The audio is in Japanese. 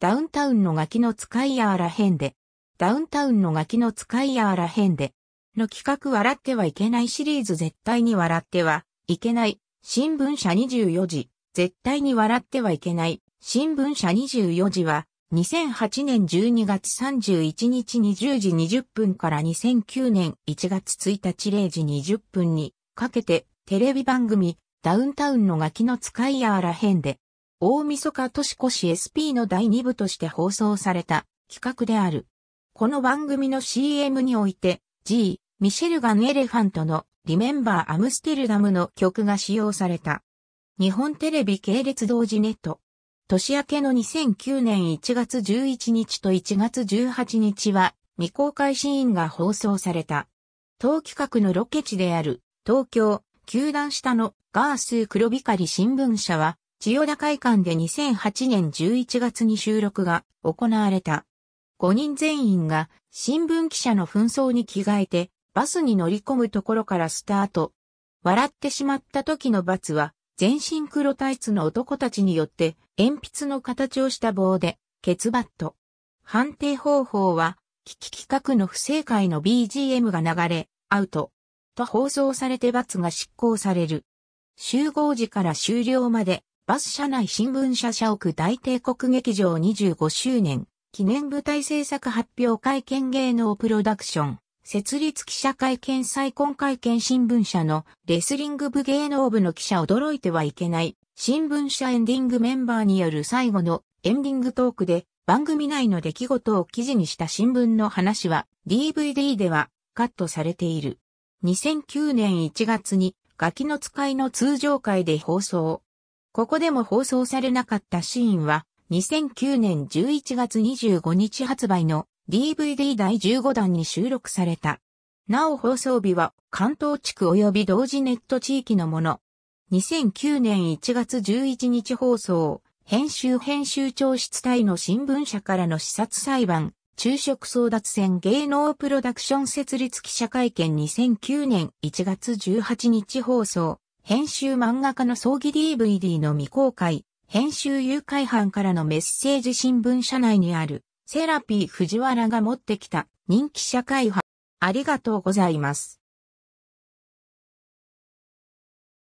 ダウンタウンのガキの使いやあらへんで、ダウンタウンのガキの使いやあらへんで、の企画笑ってはいけないシリーズ絶対に笑ってはいけない、新聞社24時、絶対に笑ってはいけない、新聞社24時は、2008年12月31日20時20分から2009年1月1日0時20分にかけてテレビ番組ダウンタウンのガキの使いやあらへんで大晦日年越し SP の第2部として放送された企画である。この番組の CM において、G、ミシェルガン・エレファントのリメンバー・アムステルダムの曲が使用された。日本テレビ系列同時ネット。年明けの2009年1月11日と1月18日は未公開シーンが放送された。当企画のロケ地である東京、球団下のガース黒光新聞社は千代田会館で2008年11月に収録が行われた。5人全員が新聞記者の紛争に着替えてバスに乗り込むところからスタート。笑ってしまった時の罰は全身黒タイツの男たちによって鉛筆の形をした棒でケツバット。判定方法は危機企画の不正解の BGM が流れアウトと放送されて罰が執行される。集合時から終了までバス社内新聞社社屋大帝国劇場25周年記念舞台制作発表会見芸能プロダクション設立記者会見再婚会見新聞社のレスリング部芸能部の記者驚いてはいけない新聞社エンディングメンバーによる最後のエンディングトークで番組内の出来事を記事にした新聞の話は DVD ではカットされている。2009年1月にガキの使いの通常会で放送。ここでも放送されなかったシーンは、2009年11月25日発売の DVD 第15弾に収録された。なお放送日は関東地区及び同時ネット地域のもの。2009年1月11日放送、編集編集長室隊の新聞社からの視察裁判、昼食争奪戦芸能プロダクション設立記者会見2009年1月18日放送、編集漫画家の葬儀 DVD の未公開、編集誘拐犯からのメッセージ新聞社内にある、セラピー藤原が持ってきた人気社会派。ありがとうございます。